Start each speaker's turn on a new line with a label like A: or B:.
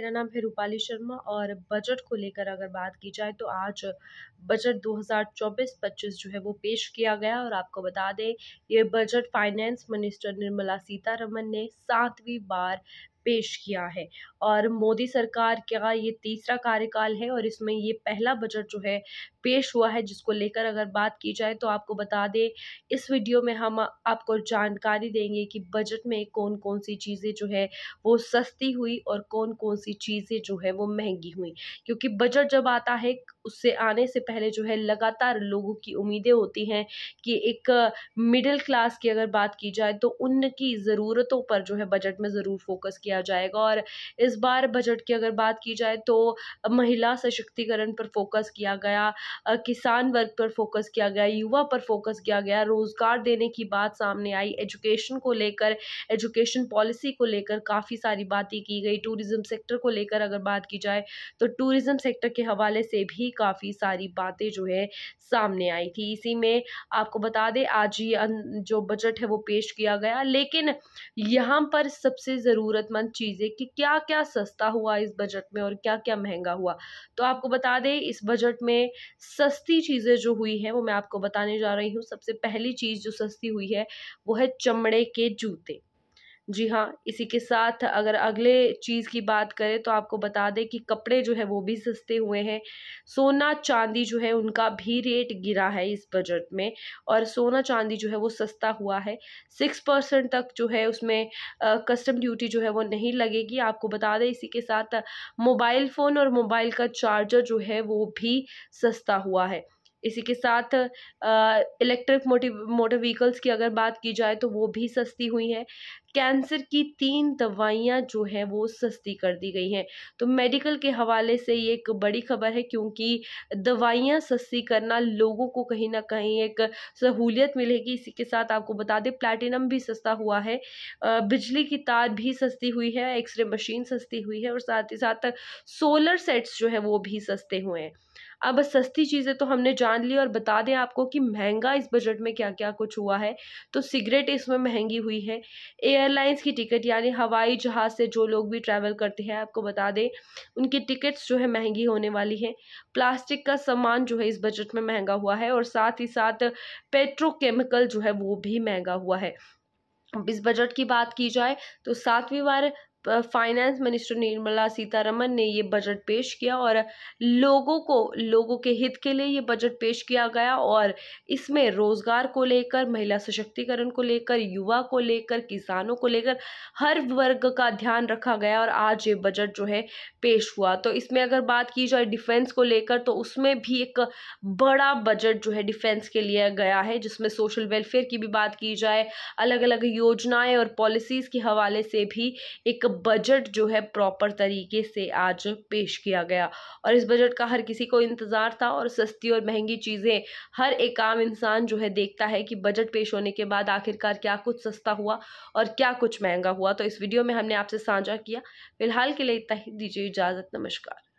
A: मेरा नाम है रूपाली शर्मा और बजट को लेकर अगर बात की जाए तो आज बजट 2024-25 जो है वो पेश किया गया और आपको बता दें ये budget finance minister Nirmala Sitharaman ने सातवीं बार पेश किया है और मोदी सरकार का ये तीसरा कार्यकाल है और इसमें ये पहला बजट जो है पेश हुआ है जिसको लेकर अगर बात की जाए तो आपको बता दें इस वीडियो में हम आपको जानकारी देंगे कि बजट में कौन कौन सी चीज़ें जो है वो सस्ती हुई और कौन कौन सी चीज़ें जो है वो महंगी हुई क्योंकि बजट जब आता है उससे आने से पहले जो है लगातार लोगों की उम्मीदें होती हैं कि एक मिडिल क्लास की अगर बात की जाए तो उनकी ज़रूरतों पर जो है बजट में ज़रूर फोकस किया किया जाएगा और इस बार बजट की अगर बात की जाए तो महिला सशक्तिकरण पर फोकस किया गया किसान वर्ग पर फोकस किया गया युवा पर फोकस किया गया रोज़गार देने की बात सामने आई एजुकेशन को लेकर एजुकेशन पॉलिसी को लेकर काफ़ी सारी बातें की गई टूरिज़्म सेक्टर को लेकर अगर बात की जाए तो टूरिज़्म सेक्टर के हवाले से भी काफ़ी सारी बातें जो है सामने आई थी इसी में आपको बता दें आज ही जो बजट है वो पेश किया गया लेकिन यहाँ पर सबसे ज़रूरतमंद संबंध चीज़ें कि क्या क्या सस्ता हुआ इस बजट में और क्या क्या महंगा हुआ तो आपको बता दें इस बजट में सस्ती चीज़ें जो हुई हैं वो मैं आपको बताने जा रही हूँ सबसे पहली चीज़ जो सस्ती हुई है वो है चमड़े के जूते जी हाँ इसी के साथ अगर अगले चीज़ की बात करें तो आपको बता दें कि कपड़े जो है वो भी सस्ते हुए हैं सोना चांदी जो है उनका भी रेट गिरा है इस बजट में और सोना चांदी जो है वो सस्ता हुआ है सिक्स परसेंट तक जो है उसमें कस्टम ड्यूटी जो है वो नहीं लगेगी आपको बता दें इसी के साथ मोबाइल फ़ोन और मोबाइल का चार्जर जो है वो भी सस्ता हुआ है इसी के साथ इलेक्ट्रिक मोटिव मोटर व्हीकल्स की अगर बात की जाए तो वो भी सस्ती हुई हैं कैंसर की तीन दवाइयाँ जो हैं वो सस्ती कर दी गई हैं तो मेडिकल के हवाले से ये एक बड़ी खबर है क्योंकि दवाइयाँ सस्ती करना लोगों को कहीं ना कहीं एक सहूलियत मिलेगी इसी के साथ आपको बता दें प्लैटिनम भी सस्ता हुआ है बिजली की तार भी सस्ती हुई है एक्सरे मशीन सस्ती हुई है और साथ ही साथ सोलर सेट्स जो है वो भी सस्ते हुए हैं अब सस्ती चीज़ें तो हमने जान ली और बता दें आपको कि महंगा इस बजट में क्या क्या कुछ हुआ है तो सिगरेट इसमें महंगी हुई है एयरलाइंस की टिकट यानी हवाई जहाज़ से जो लोग भी ट्रैवल करते हैं आपको बता दें उनकी टिकट्स जो है महंगी होने वाली है प्लास्टिक का सामान जो है इस बजट में महंगा हुआ है और साथ ही साथ पेट्रोकेमिकल जो है वो भी महंगा हुआ है इस बजट की बात की जाए तो सातवीं बार फाइनेंस मिनिस्टर निर्मला सीतारमन ने ये बजट पेश किया और लोगों को लोगों के हित के लिए ये बजट पेश किया गया और इसमें रोज़गार को लेकर महिला सशक्तिकरण को लेकर युवा को लेकर किसानों को लेकर हर वर्ग का ध्यान रखा गया और आज ये बजट जो है पेश हुआ तो इसमें अगर बात की जाए डिफेंस को लेकर तो उसमें भी एक बड़ा बजट जो है डिफेंस के लिए गया है जिसमें सोशल वेलफेयर की भी बात की जाए अलग अलग योजनाएं और पॉलिसीज़ के हवाले से भी एक बजट जो है प्रॉपर तरीके से आज पेश किया गया और इस बजट का हर किसी को इंतज़ार था और सस्ती और महंगी चीज़ें हर एक आम इंसान जो है देखता है कि बजट पेश होने के बाद आखिरकार क्या कुछ सस्ता हुआ और क्या कुछ महंगा हुआ तो इस वीडियो में हमने आपसे साझा किया फिलहाल के लिए इतना ही दीजिए इजाज़त नमस्कार